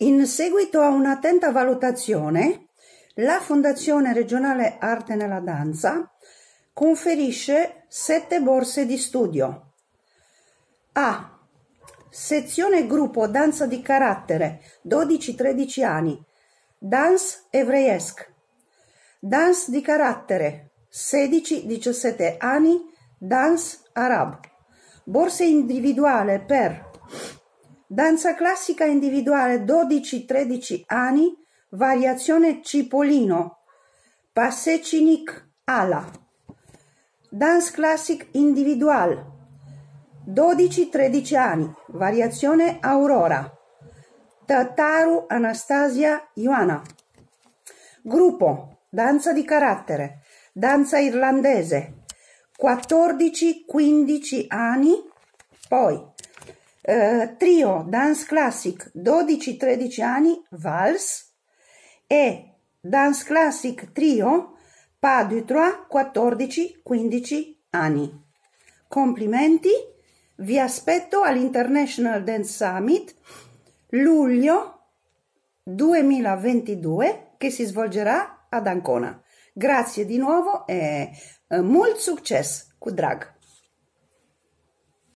In seguito a un'attenta valutazione, la Fondazione Regionale Arte nella Danza conferisce sette borse di studio. A. Sezione gruppo Danza di carattere 12-13 anni. Dance Evreiesc. Dance di carattere 16-17 anni. Dance Arab. Borse individuale per danza classica individuale 12-13 anni, variazione cipolino, pasecinic ala. Dance classic individual 12-13 anni, variazione aurora, Tataru Anastasia Ioana. Gruppo, danza di carattere, danza irlandese, 14-15 anni, poi eh, trio dance classic 12-13 anni vals e dance classic trio pas du trois 14-15 anni. Complimenti, vi aspetto all'International Dance Summit luglio 2022 che si svolgerà ad Ancona. Grazie di nuovo e eh, molto successo, Kudrag!